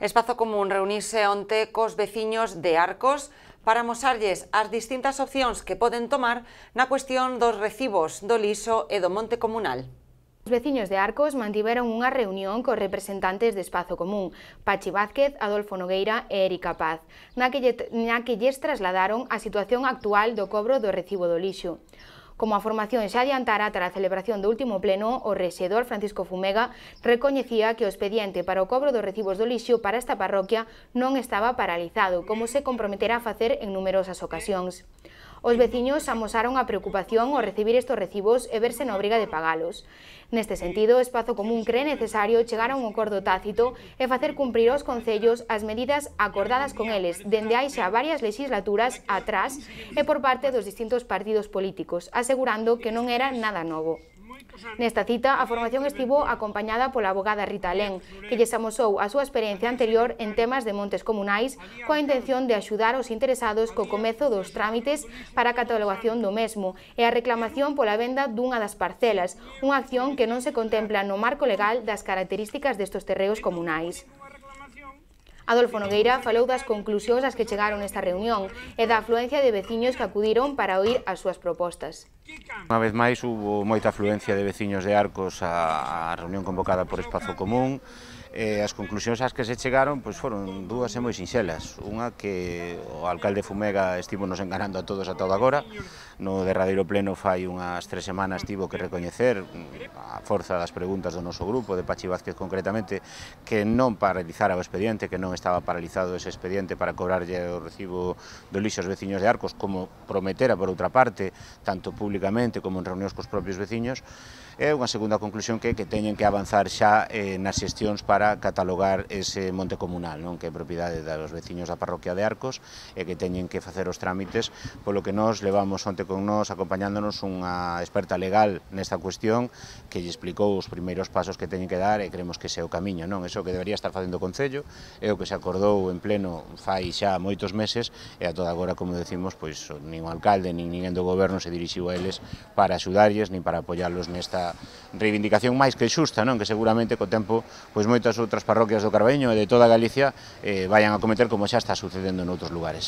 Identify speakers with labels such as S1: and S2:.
S1: Espazo Común reunirse onte cos veciños de Arcos para mosarlles as distintas opcións que poden tomar na cuestión dos recibos do liso e do monte comunal. Os veciños de Arcos mantiveron unha reunión cos representantes de Espazo Común, Pachi Vázquez, Adolfo Nogueira e Erika Paz, na que, na que lles trasladaron a situación actual do cobro do recibo do lixo. Como a formación se adiantara tras a celebración do último pleno, o rexedor Francisco Fumega recoñecía que o expediente para o cobro dos recibos do lixo para esta parroquia non estaba paralizado, como se comprometerá a facer en numerosas ocasións. Os veciños amosaron a preocupación ao recibir estes recibos e verse na obriga de pagalos. Neste sentido, o Espazo Común cree necesario chegar a un acordo tácito e facer cumprir aos concellos as medidas acordadas con eles dende hai xa varias legislaturas atrás e por parte dos distintos partidos políticos, asegurando que non era nada novo. Nesta cita, a formación estivo acompañada pola abogada Rita Len, que lle xamosou a súa experiencia anterior en temas de montes comunais coa intención de axudar os interesados co comezo dos trámites para a catalogación do mesmo e a reclamación pola venda dunha das parcelas, unha acción que non se contempla no marco legal das características destos terreos comunais. Adolfo Nogueira falou das conclusións ás que chegaron esta reunión e da afluencia de veciños que acudiron para oír as súas propostas.
S2: Unha vez máis, hubo moita afluencia de veciños de Arcos á reunión convocada por Espazo Común, E as conclusións ás que se chegaron pois foron dúas e moi sinxelas. Unha que o alcalde Fumega estivo nos enganando a todos ata o agora. No derradeiro pleno fai unhas tres semanas tivo que recoñecer mm, a forza das preguntas do noso grupo, de Pachi Vázquez concretamente, que non paralizara o expediente, que non estaba paralizado ese expediente para cobrarlle o recibo do lixo aos veciños de Arcos, como prometera por outra parte, tanto públicamente como en reunións cos propios veciños. é unha segunda conclusión que é que teñen que avanzar xa eh, nas xestións para para catalogar ese monte comunal, non que é propiedade dos veciños da parroquia de Arcos e que teñen que facer os trámites, polo que nós levamos onte con nós acompañándonos unha experta legal nesta cuestión que lle explicou os primeiros pasos que teñen que dar e creemos que ese é o camiño, non? Eso que debería estar facendo o Concello é o que se acordou en pleno fai xa moitos meses e a toda agora, como decimos, pois nin o alcalde nin ninguén do goberno se dirixiu a eles para axudarles, nin para apoiarlos nesta reivindicación máis que xusta, non? Que seguramente co tempo pois moitas moitas outras parroquias do Carballiño e de toda Galicia eh, vayan a cometer como xa está sucedendo en outros lugares.